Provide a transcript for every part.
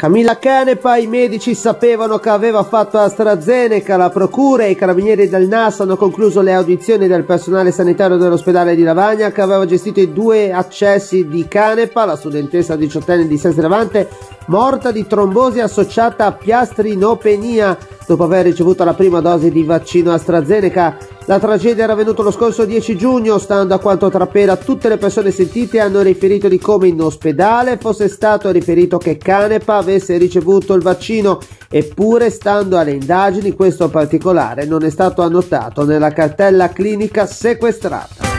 Camilla Canepa, i medici sapevano che aveva fatto AstraZeneca, la procura e i carabinieri del NAS hanno concluso le audizioni del personale sanitario dell'ospedale di Lavagna che aveva gestito i due accessi di Canepa, la studentessa diciottenne di Sestravante, morta di trombosi associata a piastrinopenia dopo aver ricevuto la prima dose di vaccino AstraZeneca. La tragedia era avvenuta lo scorso 10 giugno, stando a quanto trapela tutte le persone sentite hanno riferito di come in ospedale fosse stato riferito che Canepa avesse ricevuto il vaccino, eppure stando alle indagini questo particolare non è stato annotato nella cartella clinica sequestrata.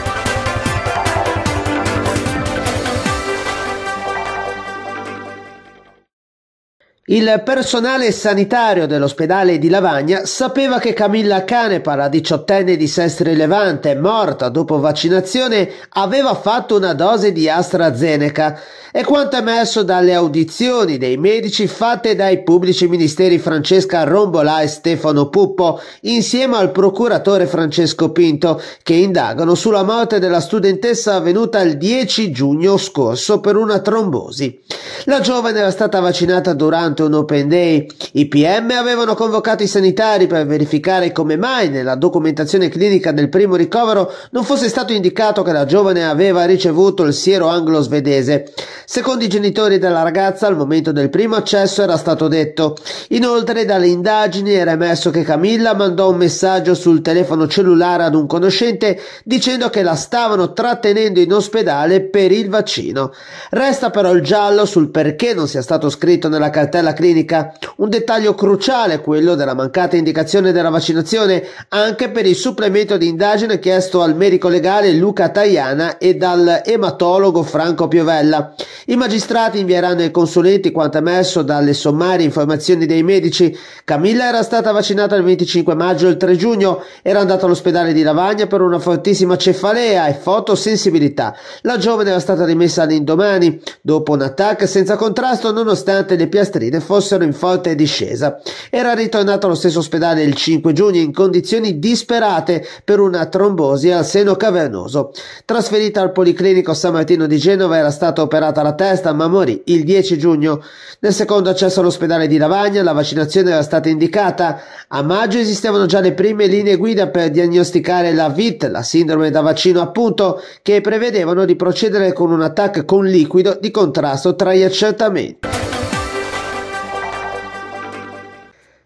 Il personale sanitario dell'ospedale di Lavagna sapeva che Camilla Canepa, la diciottenne di Sestri Levante, morta dopo vaccinazione, aveva fatto una dose di AstraZeneca. e quanto emerso dalle audizioni dei medici fatte dai pubblici ministeri Francesca Rombola e Stefano Puppo, insieme al procuratore Francesco Pinto, che indagano sulla morte della studentessa avvenuta il 10 giugno scorso per una trombosi. La giovane era stata vaccinata durante durante un open day i PM avevano convocato i sanitari per verificare come mai nella documentazione clinica del primo ricovero non fosse stato indicato che la giovane aveva ricevuto il siero anglo-svedese. Secondo i genitori della ragazza al momento del primo accesso era stato detto. Inoltre dalle indagini era emesso che Camilla mandò un messaggio sul telefono cellulare ad un conoscente dicendo che la stavano trattenendo in ospedale per il vaccino. Resta però il giallo sul perché non sia stato scritto nella cartella della clinica. Un dettaglio cruciale è quello della mancata indicazione della vaccinazione anche per il supplemento di indagine chiesto al medico legale Luca Tajana e dal ematologo Franco Piovella. I magistrati invieranno ai consulenti quanto emesso dalle sommarie informazioni dei medici. Camilla era stata vaccinata il 25 maggio e il 3 giugno, era andata all'ospedale di Lavagna per una fortissima cefalea e fotosensibilità. La giovane era stata rimessa all'indomani dopo un attacco senza contrasto nonostante le piastrine sanguine fossero in forte discesa. Era ritornato allo stesso ospedale il 5 giugno in condizioni disperate per una trombosi al seno cavernoso. Trasferita al Policlinico San Martino di Genova era stata operata alla testa ma morì il 10 giugno. Nel secondo accesso all'ospedale di Lavagna la vaccinazione era stata indicata. A maggio esistevano già le prime linee guida per diagnosticare la VIT, la sindrome da vaccino appunto, che prevedevano di procedere con un attacco con liquido di contrasto tra gli accertamenti.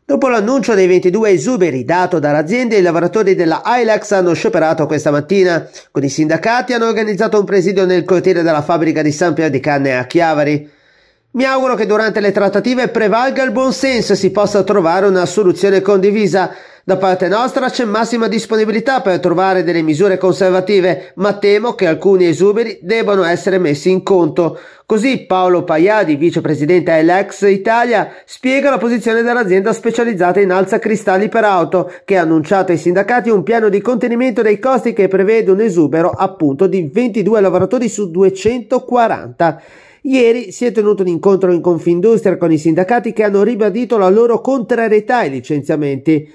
Dopo l'annuncio dei 22 esuberi dato dall'azienda, i lavoratori della Ailex hanno scioperato questa mattina. Con i sindacati hanno organizzato un presidio nel cortile della fabbrica di San Pier di Canne a Chiavari. Mi auguro che durante le trattative prevalga il buon senso e si possa trovare una soluzione condivisa. Da parte nostra c'è massima disponibilità per trovare delle misure conservative, ma temo che alcuni esuberi debbano essere messi in conto. Così Paolo Paiadi, vicepresidente Elex Italia, spiega la posizione dell'azienda specializzata in alza cristalli per auto, che ha annunciato ai sindacati un piano di contenimento dei costi che prevede un esubero appunto di 22 lavoratori su 240. Ieri si è tenuto un incontro in Confindustria con i sindacati che hanno ribadito la loro contrarietà ai licenziamenti.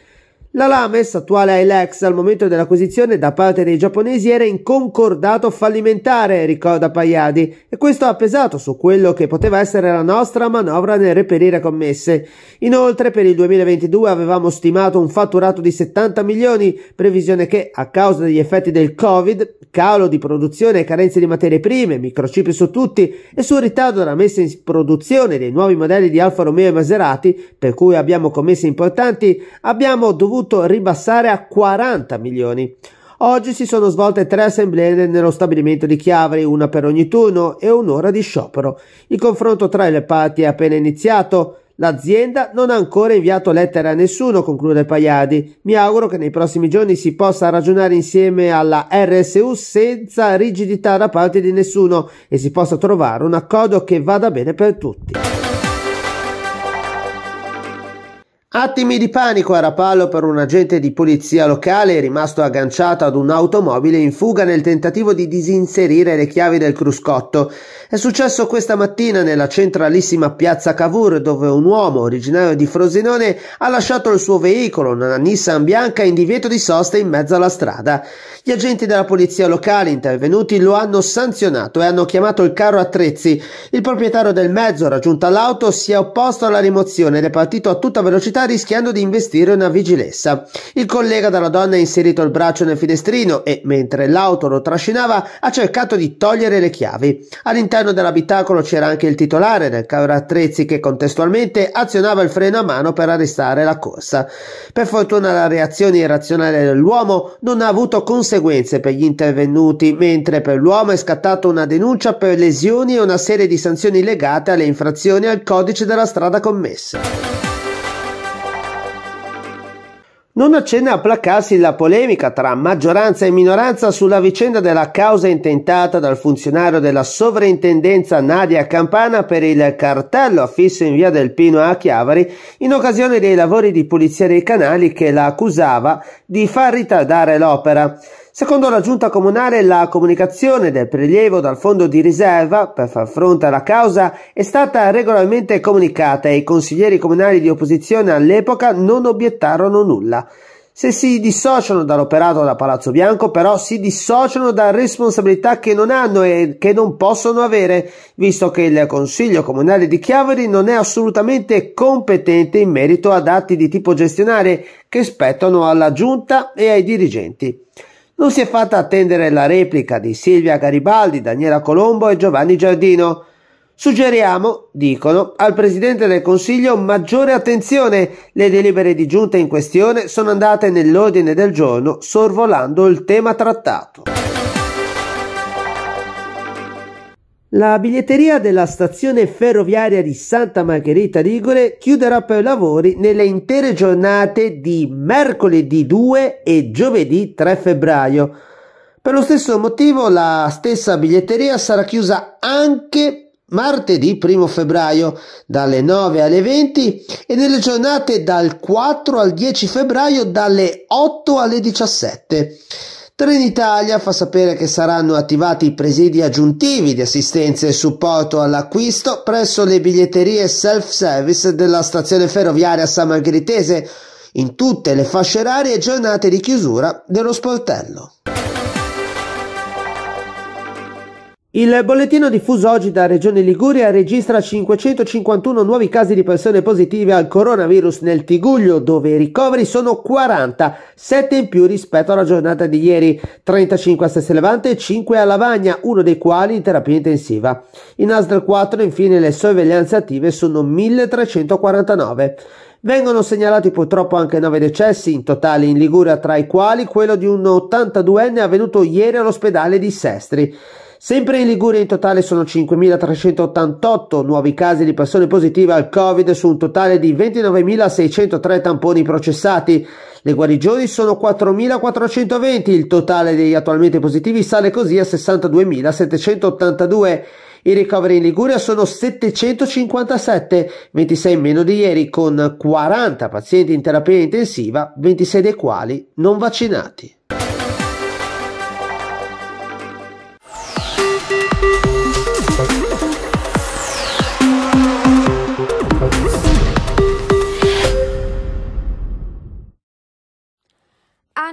La Lames, attuale Ilex, al momento dell'acquisizione da parte dei giapponesi, era in concordato fallimentare, ricorda Paiadi, e questo ha pesato su quello che poteva essere la nostra manovra nel reperire commesse. Inoltre, per il 2022 avevamo stimato un fatturato di 70 milioni, previsione che, a causa degli effetti del Covid, calo di produzione e carenze di materie prime, microchip su tutti e sul ritardo della messa in produzione dei nuovi modelli di Alfa Romeo e Maserati, per cui abbiamo commesse importanti, abbiamo dovuto dovuto ribassare a 40 milioni. Oggi si sono svolte tre assemblee nello stabilimento di Chiavari, una per ogni turno e un'ora di sciopero. Il confronto tra le parti è appena iniziato. L'azienda non ha ancora inviato lettere a nessuno, conclude Paiadi. Mi auguro che nei prossimi giorni si possa ragionare insieme alla RSU senza rigidità da parte di nessuno e si possa trovare un accordo che vada bene per tutti. Attimi di panico a Rapallo per un agente di polizia locale rimasto agganciato ad un'automobile in fuga nel tentativo di disinserire le chiavi del cruscotto. È successo questa mattina nella centralissima piazza Cavour dove un uomo originario di Frosinone ha lasciato il suo veicolo, una Nissan bianca, in divieto di sosta in mezzo alla strada. Gli agenti della polizia locale intervenuti lo hanno sanzionato e hanno chiamato il carro attrezzi. Il proprietario del mezzo, raggiunto l'auto, si è opposto alla rimozione ed è partito a tutta velocità rischiando di investire una vigilessa. Il collega della donna ha inserito il braccio nel finestrino e, mentre l'auto lo trascinava, ha cercato di togliere le chiavi. All'interno All'interno dell'abitacolo c'era anche il titolare del carro che contestualmente azionava il freno a mano per arrestare la corsa. Per fortuna la reazione irrazionale dell'uomo non ha avuto conseguenze per gli intervenuti, mentre per l'uomo è scattata una denuncia per lesioni e una serie di sanzioni legate alle infrazioni al codice della strada commessa non accenna a placarsi la polemica tra maggioranza e minoranza sulla vicenda della causa intentata dal funzionario della sovrintendenza Nadia Campana per il cartello affisso in via del Pino a Chiavari in occasione dei lavori di pulizia dei canali che la accusava di far ritardare l'opera. Secondo la giunta comunale la comunicazione del prelievo dal fondo di riserva per far fronte alla causa è stata regolarmente comunicata e i consiglieri comunali di opposizione all'epoca non obiettarono nulla. Se si dissociano dall'operato da Palazzo Bianco, però si dissociano da responsabilità che non hanno e che non possono avere, visto che il Consiglio Comunale di Chiaveri non è assolutamente competente in merito ad atti di tipo gestionale che spettano alla Giunta e ai dirigenti non si è fatta attendere la replica di Silvia Garibaldi, Daniela Colombo e Giovanni Giardino. Suggeriamo, dicono, al Presidente del Consiglio maggiore attenzione. Le delibere di giunta in questione sono andate nell'ordine del giorno sorvolando il tema trattato. La biglietteria della stazione ferroviaria di Santa Margherita Ligure chiuderà per i lavori nelle intere giornate di mercoledì 2 e giovedì 3 febbraio. Per lo stesso motivo la stessa biglietteria sarà chiusa anche martedì 1 febbraio dalle 9 alle 20 e nelle giornate dal 4 al 10 febbraio dalle 8 alle 17. Trenitalia fa sapere che saranno attivati i presidi aggiuntivi di assistenza e supporto all'acquisto presso le biglietterie self-service della stazione ferroviaria San Margheritese in tutte le fasce orarie e giornate di chiusura dello sportello. Il bollettino diffuso oggi da Regione Liguria registra 551 nuovi casi di persone positive al coronavirus nel Tiguglio, dove i ricoveri sono 40, 7 in più rispetto alla giornata di ieri, 35 a Sesselevante e 5 a Lavagna, uno dei quali in terapia intensiva. In ASL 4 infine le sorveglianze attive sono 1349. Vengono segnalati purtroppo anche 9 decessi in totale in Liguria, tra i quali quello di un 82enne avvenuto ieri all'ospedale di Sestri. Sempre in Liguria in totale sono 5.388 nuovi casi di persone positive al Covid su un totale di 29.603 tamponi processati. Le guarigioni sono 4.420, il totale degli attualmente positivi sale così a 62.782. I ricoveri in Liguria sono 757, 26 meno di ieri, con 40 pazienti in terapia intensiva, 26 dei quali non vaccinati.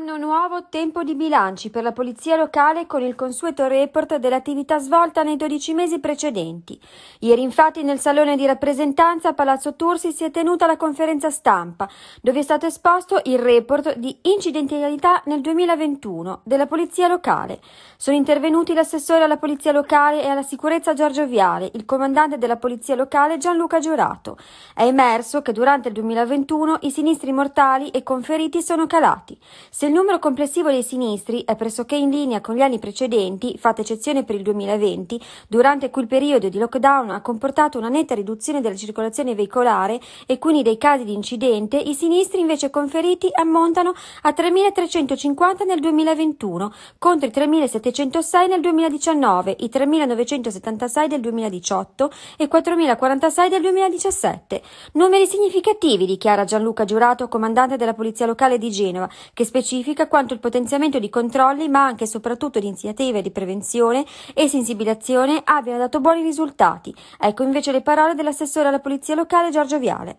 Anno nuovo, tempo di bilanci per la polizia locale con il consueto report dell'attività svolta nei 12 mesi precedenti. Ieri infatti nel salone di rappresentanza a Palazzo Tursi si è tenuta la conferenza stampa dove è stato esposto il report di incidentalità nel 2021 della polizia locale. Sono intervenuti l'assessore alla polizia locale e alla sicurezza Giorgio Viale, il comandante della polizia locale Gianluca Giurato. È emerso che durante il 2021 i sinistri mortali e conferiti sono calati. Se il numero complessivo dei sinistri è pressoché in linea con gli anni precedenti, fatta eccezione per il 2020, durante cui il periodo di lockdown ha comportato una netta riduzione della circolazione veicolare e quindi dei casi di incidente, i sinistri invece conferiti ammontano a 3.350 nel 2021 contro i 3.706 nel 2019, i 3.976 del 2018 e 4.046 del 2017. Numeri significativi, dichiara Gianluca Giurato, comandante della Polizia Locale di Genova, che specifica specifica quanto il potenziamento di controlli, ma anche e soprattutto di iniziative di prevenzione e sensibilizzazione abbiano dato buoni risultati. Ecco invece le parole dell'assessore alla Polizia Locale Giorgio Viale.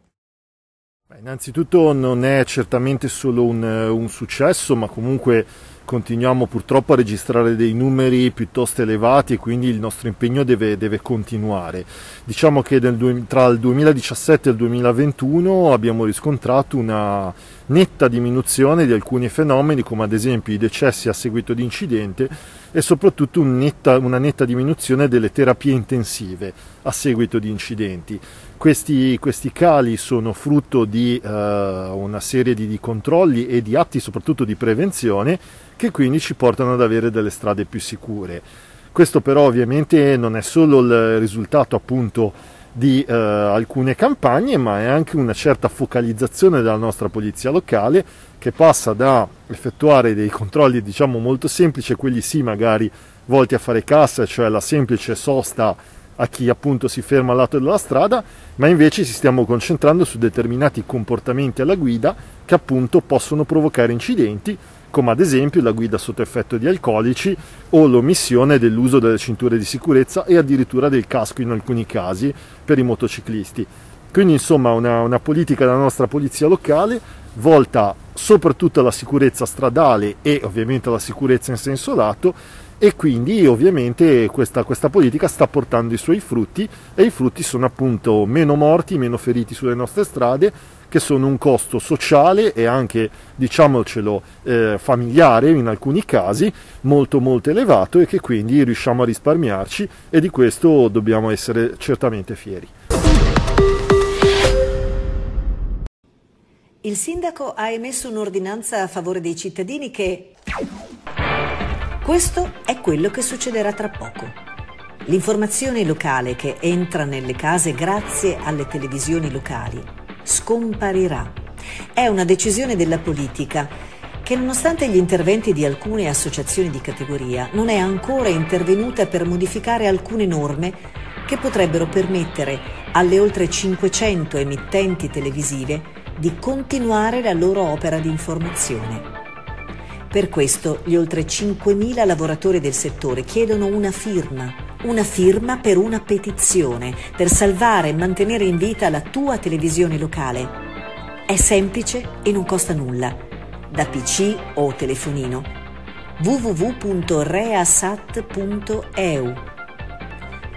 Beh, innanzitutto non è certamente solo un, un, successo, ma comunque continuiamo purtroppo a registrare dei numeri piuttosto elevati e quindi il nostro impegno deve, deve continuare. Diciamo che nel, tra il 2017 e il 2021 abbiamo riscontrato una netta diminuzione di alcuni fenomeni come ad esempio i decessi a seguito di incidente e soprattutto un netta, una netta diminuzione delle terapie intensive a seguito di incidenti. Questi, questi cali sono frutto di eh, una serie di, di controlli e di atti soprattutto di prevenzione che quindi ci portano ad avere delle strade più sicure. Questo però ovviamente non è solo il risultato appunto di eh, alcune campagne, ma è anche una certa focalizzazione della nostra polizia locale che passa da effettuare dei controlli diciamo molto semplici, quelli sì magari volti a fare cassa, cioè la semplice sosta a chi appunto si ferma al lato della strada, ma invece ci stiamo concentrando su determinati comportamenti alla guida che appunto possono provocare incidenti come ad esempio la guida sotto effetto di alcolici o l'omissione dell'uso delle cinture di sicurezza e addirittura del casco in alcuni casi per i motociclisti. Quindi insomma una, una politica della nostra polizia locale volta soprattutto alla sicurezza stradale e ovviamente alla sicurezza in senso lato e quindi ovviamente questa, questa, politica sta portando i suoi frutti e i frutti sono appunto meno morti, meno feriti sulle nostre strade che sono un costo sociale e anche, diciamocelo, eh, familiare in alcuni casi molto molto elevato e che quindi riusciamo a risparmiarci e di questo dobbiamo essere certamente fieri. Il sindaco ha emesso un'ordinanza a favore dei cittadini che... Questo è quello che succederà tra poco. L'informazione locale che entra nelle case grazie alle televisioni locali scomparirà. È una decisione della politica che nonostante gli interventi di alcune associazioni di categoria non è ancora intervenuta per modificare alcune norme che potrebbero permettere alle oltre 500 emittenti televisive di continuare la loro opera di informazione. Per questo gli oltre 5.000 lavoratori del settore chiedono una firma una firma per una petizione per salvare e mantenere in vita la tua televisione locale. È semplice e non costa nulla, da PC o telefonino. www.reasat.eu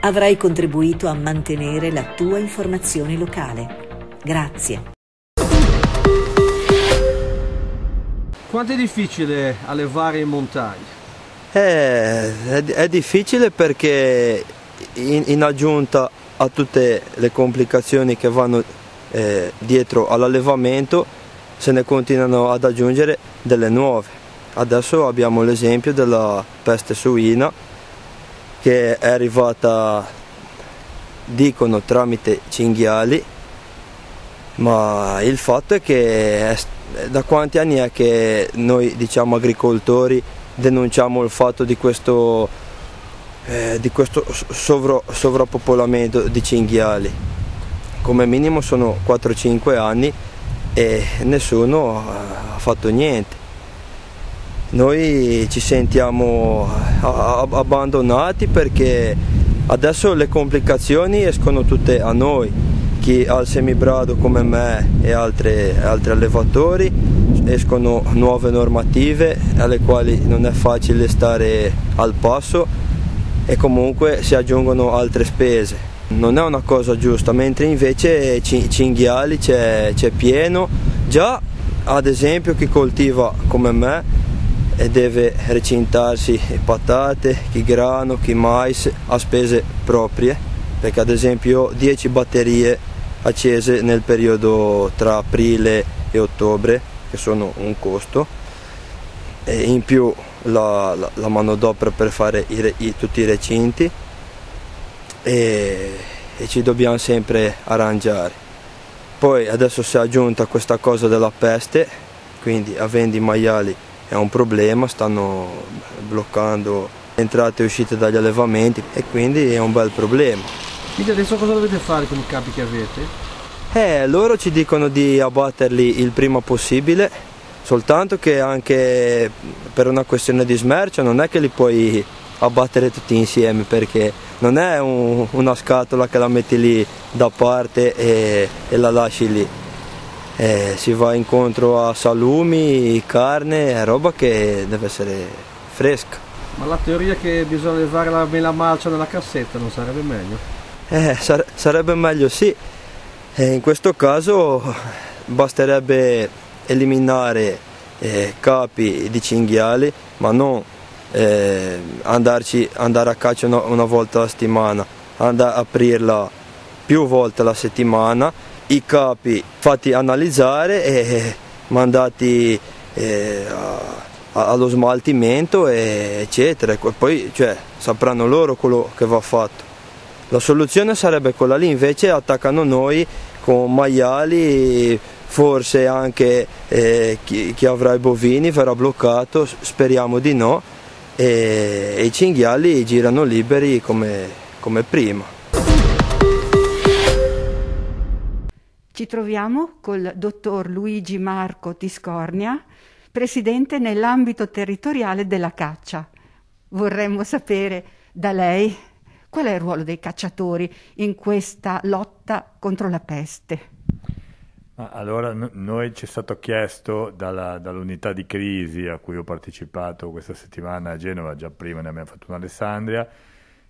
Avrai contribuito a mantenere la tua informazione locale. Grazie. Quanto è difficile allevare in montagna? Eh, è, è, difficile perché in, in, aggiunta a tutte le complicazioni che vanno eh, dietro all'allevamento se ne continuano ad aggiungere delle nuove. Adesso abbiamo l'esempio della peste suina che è arrivata, dicono, tramite cinghiali, ma il fatto è che è, da quanti anni è che noi diciamo agricoltori denunciamo il fatto di questo, eh, di questo sovro, sovrappopolamento di cinghiali. Come minimo sono 4-5 anni e nessuno ha fatto niente. Noi ci sentiamo eh, abbandonati perché adesso le complicazioni escono tutte a noi, chi ha il semibrado come me e altri, altri allevatori escono nuove normative alle quali non è facile stare al passo e comunque si aggiungono altre spese. Non è una cosa giusta, mentre invece cinghiali c'è, c'è pieno, già ad esempio chi coltiva come me e deve recintarsi patate, chi grano, chi mais a spese proprie, perché ad esempio ho 10 batterie accese nel periodo tra aprile e ottobre che sono un costo e in più la, la, la manodopera per fare i, i, tutti i recinti e, e ci dobbiamo sempre arrangiare. Poi adesso si è aggiunta questa cosa della peste, quindi avendo i maiali è un problema, stanno bloccando entrate e uscite dagli allevamenti e quindi è un bel problema. Quindi adesso cosa dovete fare con i capi che avete? Eh, loro ci dicono di abbatterli il prima possibile, soltanto che anche per una questione di smercio non è che li puoi abbattere tutti insieme perché non è un, una scatola che la metti lì da parte e, e la lasci lì. Eh, si va incontro a salumi, carne, roba che deve essere fresca. Ma la teoria che bisogna levare la mela marcia nella cassetta non sarebbe meglio? Eh, sar- sarebbe meglio sì, e eh, in questo caso basterebbe eliminare eh, capi di cinghiali ma non eh, andarci, andare a caccia una, una volta alla settimana, andare a aprirla più volte alla settimana, i capi fatti analizzare e eh, mandati eh, a, allo smaltimento eccetera, poi cioè, sapranno loro quello che va fatto. La soluzione sarebbe quella lì, invece attaccano noi con maiali, forse anche eh, chi, chi, avrà i bovini verrà bloccato, speriamo di no, e, e i cinghiali girano liberi come, come prima. Ci troviamo col dottor Luigi Marco Tiscornia, presidente nell'ambito territoriale della caccia. Vorremmo sapere da lei Qual è il ruolo dei cacciatori in questa lotta contro la peste? Allora, no, noi ci è stato chiesto dalla, dall'unità di crisi a cui ho partecipato questa settimana a Genova, già prima ne abbiamo fatto un'Alessandria,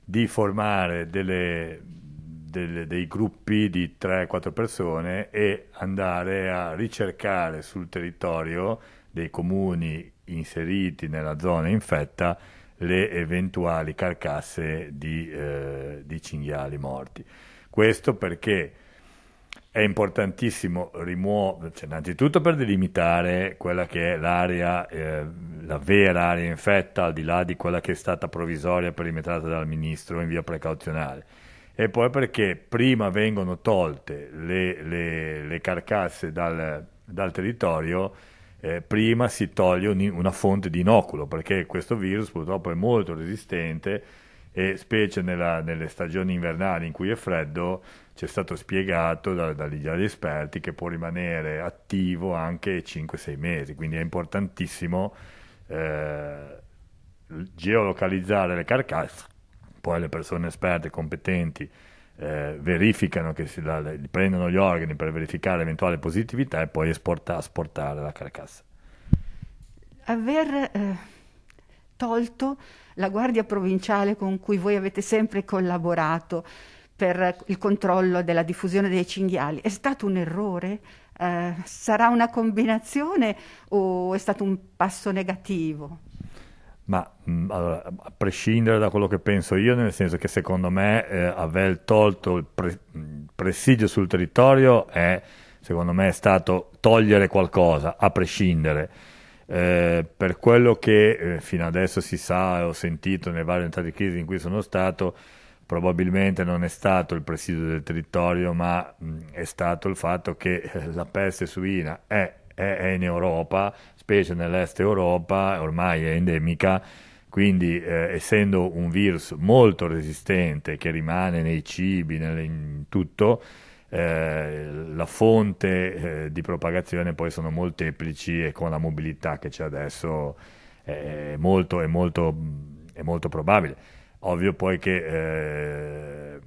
di formare delle, delle, dei gruppi di 3-4 persone e andare a ricercare sul territorio dei comuni inseriti nella zona infetta le eventuali carcasse di, eh, di cinghiali morti. Questo perché è importantissimo rimuovere, cioè, innanzitutto per delimitare quella che è l'area, eh, la vera area infetta, al di là di quella che è stata provvisoria perimetrata dal ministro in via precauzionale, e poi perché prima vengono tolte le, le, le carcasse dal, dal territorio eh, prima si toglie un, una fonte di inoculo, perché questo virus purtroppo è molto resistente e specie nella, nelle stagioni invernali in cui è freddo, ci è stato spiegato da, da, dagli esperti che può rimanere attivo anche 5-6 mesi, quindi è importantissimo eh, geolocalizzare le carcasse, poi le persone esperte, competenti, eh, verificano che si, la, prendono gli organi per verificare l'eventuale positività e poi esporta, asportare la carcassa. Aver eh, tolto la guardia provinciale con cui voi avete sempre collaborato per il controllo della diffusione dei cinghiali è stato un errore? Eh, sarà una combinazione o è stato un passo negativo? Ma mm, allora, a prescindere da quello che penso io, nel senso che secondo me eh, aver tolto il pre- mm, presidio sul territorio è, secondo me, è stato togliere qualcosa, a prescindere. Eh, per quello che eh, fino adesso si sa e ho sentito nelle varie entrate di crisi in cui sono stato, probabilmente non è stato il presidio del territorio, ma mh, mm, è stato il fatto che eh, la peste suina è è, è in Europa, specie nell'est Europa, ormai è endemica, quindi eh, essendo un virus molto resistente che rimane nei cibi, nelle, in tutto, eh, la fonte eh, di propagazione poi sono molteplici e con la mobilità che c'è adesso è molto, è molto, è molto probabile. Ovvio poi che eh,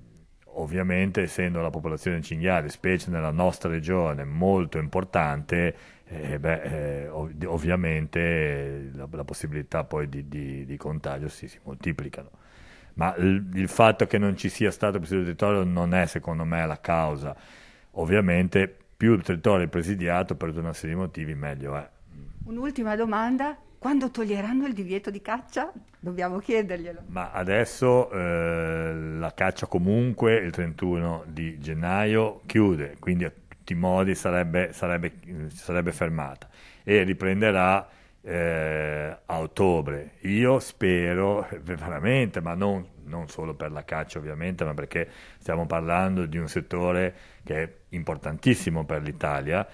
ovviamente essendo la popolazione cinghiale, specie nella nostra regione, molto importante, eh, eh, beh, eh, ov- ovviamente la, la, possibilità poi di, di, di contagio si, si moltiplicano. Ma il, il fatto che non ci sia stato presidio non è secondo me la causa. Ovviamente più il territorio è presidiato per una serie di motivi meglio è. Un'ultima domanda, quando toglieranno il divieto di caccia? Dobbiamo chiederglielo. Ma adesso eh, la caccia comunque il 31 di gennaio chiude, quindi tutti i modi sarebbe, sarebbe, sarebbe fermata e riprenderà eh, a ottobre. Io spero eh, veramente, ma non, non, solo per la caccia ovviamente, ma perché stiamo parlando di un settore che è importantissimo per l'Italia.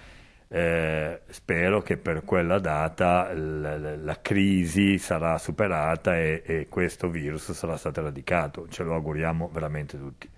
Eh, spero che per quella data la, la, crisi sarà superata e, e questo virus sarà stato eradicato. Ce lo auguriamo veramente tutti.